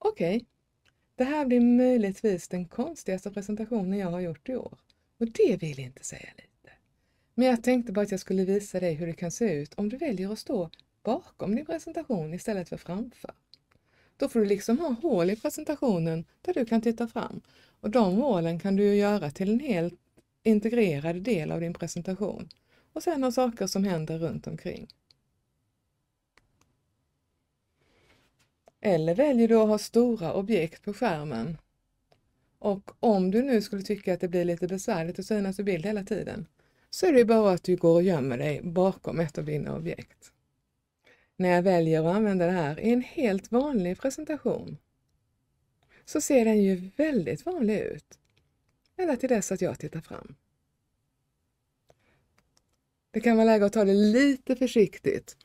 Okej, okay. det här blir möjligtvis den konstigaste presentationen jag har gjort i år. Och det vill inte säga lite. Men jag tänkte bara att jag skulle visa dig hur det kan se ut om du väljer att stå bakom din presentation istället för framför. Då får du liksom ha hål i presentationen där du kan titta fram. Och de hålen kan du ju göra till en helt integrerad del av din presentation och sen ha saker som händer runt omkring. Eller väljer du att ha stora objekt på skärmen. Och om du nu skulle tycka att det blir lite besvärligt att synas i bild hela tiden så är det bara att du går och gömmer dig bakom ett av dina objekt. När jag väljer att använda det här i en helt vanlig presentation så ser den ju väldigt vanlig ut. Ända till dess att jag tittar fram. Det kan vara läge att ta det lite försiktigt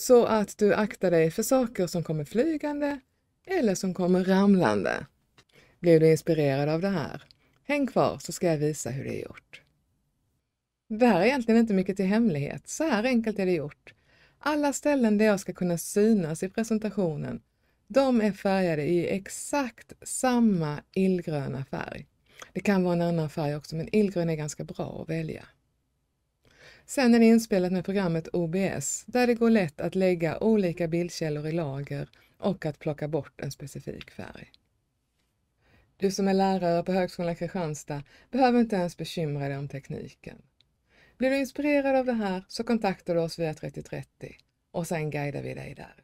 så att du aktar dig för saker som kommer flygande eller som kommer ramlande. Blev du inspirerad av det här? Häng kvar så ska jag visa hur det är gjort. Det här är egentligen inte mycket till hemlighet. Så här enkelt är det gjort. Alla ställen där jag ska kunna synas i presentationen, de är färgade i exakt samma illgröna färg. Det kan vara en annan färg också, men illgrön är ganska bra att välja. Sen är det inspelat med programmet OBS där det går lätt att lägga olika bildkällor i lager och att plocka bort en specifik färg. Du som är lärare på Högskolan Kristianstad behöver inte ens bekymra dig om tekniken. Blir du inspirerad av det här så kontaktar du oss via 3030 och sen guidar vi dig där.